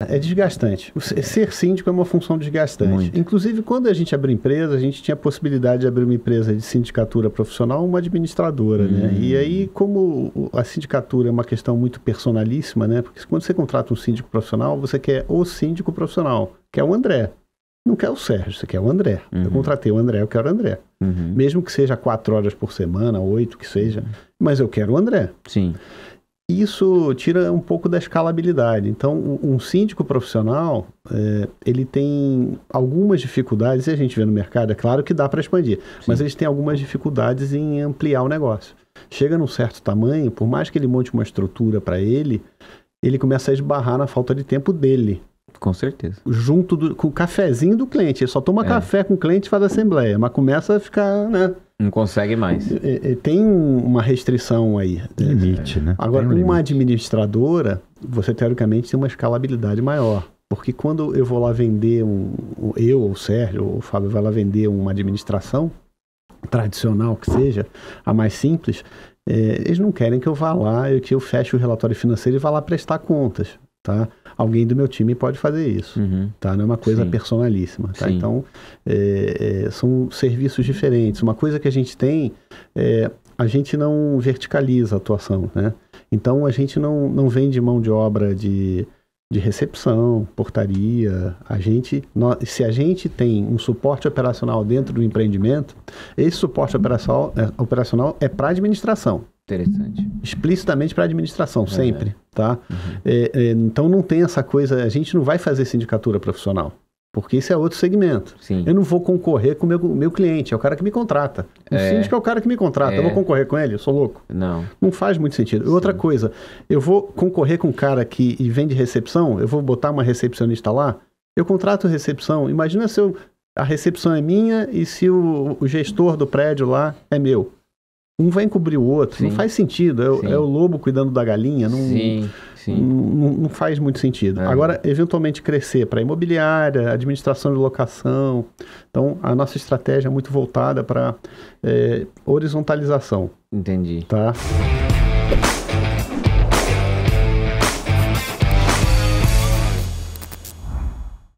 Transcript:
É desgastante. Ser síndico é uma função desgastante. Muito. Inclusive, quando a gente abriu empresa, a gente tinha a possibilidade de abrir uma empresa de sindicatura profissional uma administradora, né? hum. né? E aí, como a sindicatura é uma questão muito personalíssima, né? Porque quando você contrata um síndico profissional, você quer o síndico profissional, que é o André. Não quer o Sérgio, você quer o André. Uhum. Eu contratei o André, eu quero o André. Uhum. Mesmo que seja quatro horas por semana, oito que seja, uhum. mas eu quero o André. Sim. Isso tira um pouco da escalabilidade. Então, um síndico profissional, é, ele tem algumas dificuldades, e a gente vê no mercado, é claro que dá para expandir, Sim. mas eles têm algumas dificuldades em ampliar o negócio. Chega num certo tamanho, por mais que ele monte uma estrutura para ele, ele começa a esbarrar na falta de tempo dele. Com certeza. Junto do, com o cafezinho do cliente. Ele só toma é. café com o cliente e faz assembleia, mas começa a ficar, né? Não consegue mais. É, é, tem uma restrição aí. Né? Limite, né? Agora, um uma limite. administradora, você teoricamente tem uma escalabilidade maior. Porque quando eu vou lá vender, um, eu ou o Sérgio ou o Fábio vai lá vender uma administração, tradicional que seja, a mais simples, é, eles não querem que eu vá lá, e que eu feche o relatório financeiro e vá lá prestar contas tá? Alguém do meu time pode fazer isso, uhum. tá? Não é uma coisa Sim. personalíssima, tá? Sim. Então, é, é, são serviços diferentes. Uma coisa que a gente tem, é, a gente não verticaliza a atuação, né? Então, a gente não, não vende mão de obra de, de recepção, portaria, a gente, nós, se a gente tem um suporte operacional dentro do empreendimento, esse suporte operacional, é, operacional é para administração. Interessante. Explicitamente para a administração, é sempre, tá? Uhum. É, é, então não tem essa coisa, a gente não vai fazer sindicatura profissional, porque isso é outro segmento. Sim. Eu não vou concorrer com o meu, meu cliente, é o cara que me contrata. O é. síndico é o cara que me contrata, eu vou concorrer com ele, eu sou louco. Não. Não faz muito sentido. Sim. Outra coisa, eu vou concorrer com um cara que vende recepção, eu vou botar uma recepcionista lá, eu contrato recepção, imagina se eu, a recepção é minha e se o, o gestor do prédio lá é meu. Um vai encobrir o outro. Sim. Não faz sentido. É, é, o lobo cuidando da galinha. Não, sim, sim. Não, não faz muito sentido. É. Agora, eventualmente crescer para imobiliária, administração de locação. Então, a nossa estratégia é muito voltada para é, eh, horizontalização. Entendi. Tá?